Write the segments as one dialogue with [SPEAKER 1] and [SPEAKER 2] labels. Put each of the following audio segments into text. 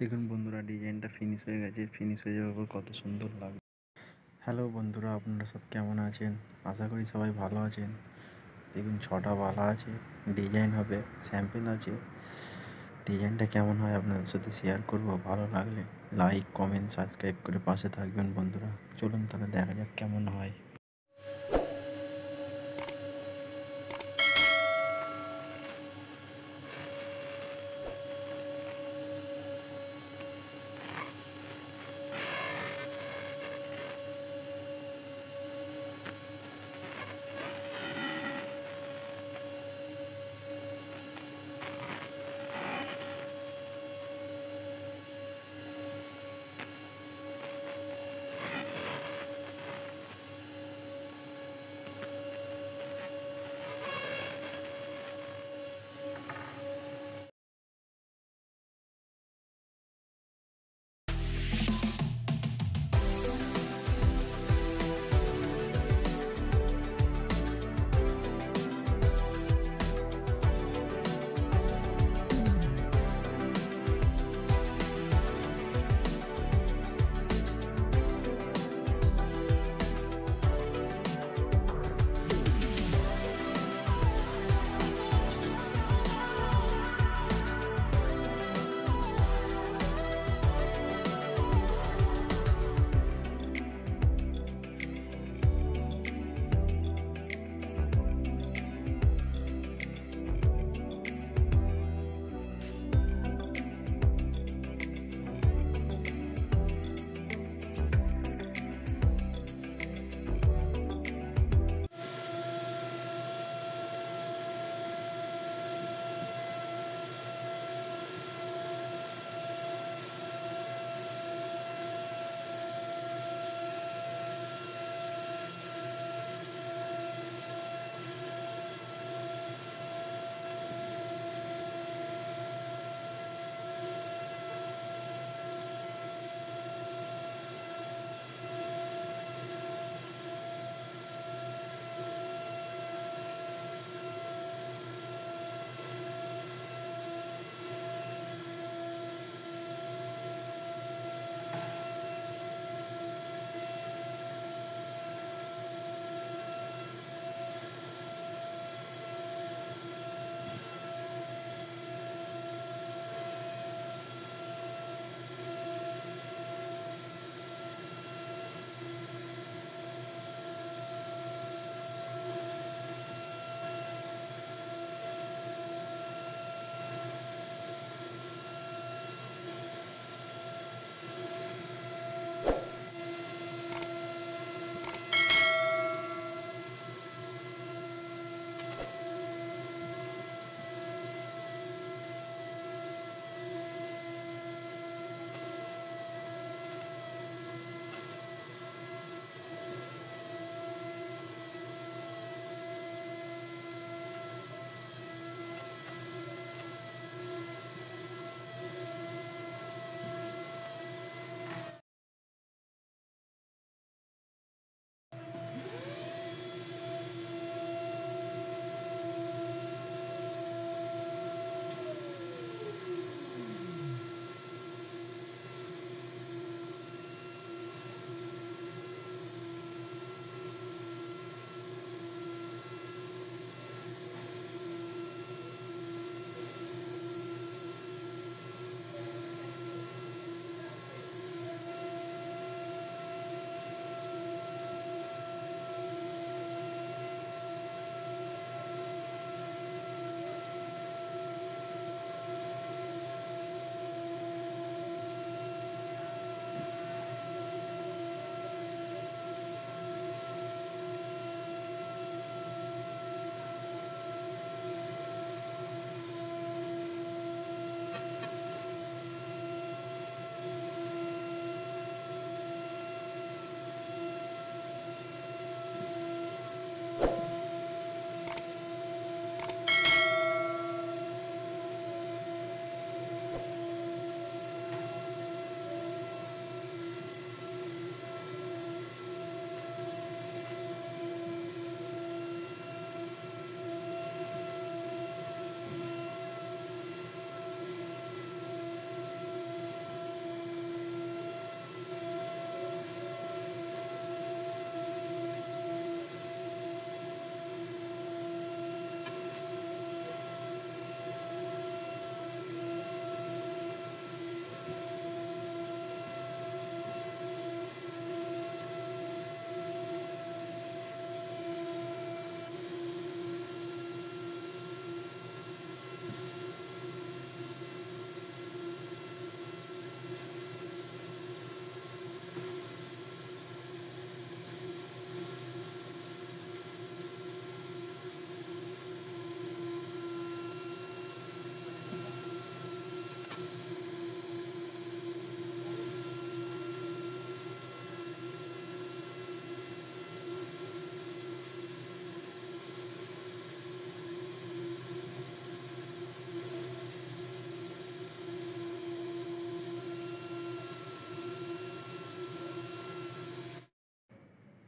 [SPEAKER 1] দেখুন বন্ধুরা ডিজাইনটা ফিনিশ হয়ে গেছে ফিনিশ হয়ে যাওয়ার কত সুন্দর লাগবে হ্যালো বন্ধুরা আপনারা সব কেমন আছেন আশা করি সবাই ভালো আছেন দেখুন ছটা বালা আছে ডিজাইন হবে স্যাম্পেল আছে ডিজাইনটা কেমন হয় আপনাদের সাথে শেয়ার করব ভালো লাগলে লাইক কমেন্ট সাবস্ক্রাইব করে পাশে থাকবেন বন্ধুরা চলুন তাহলে দেখা যাক কেমন হয়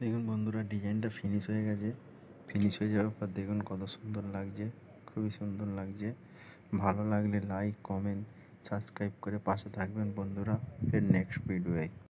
[SPEAKER 1] দেখুন বন্ধুরা ডিজাইনটা ফিনিশ হয়ে গেছে ফিনিশ হয়ে যাওয়ার পর দেখুন কত সুন্দর লাগছে খুবই সুন্দর লাগছে ভালো লাগলে লাইক কমেন্ট সাবস্ক্রাইব করে পাশে থাকবেন বন্ধুরা ফের নেক্সট ভিডিওয়ে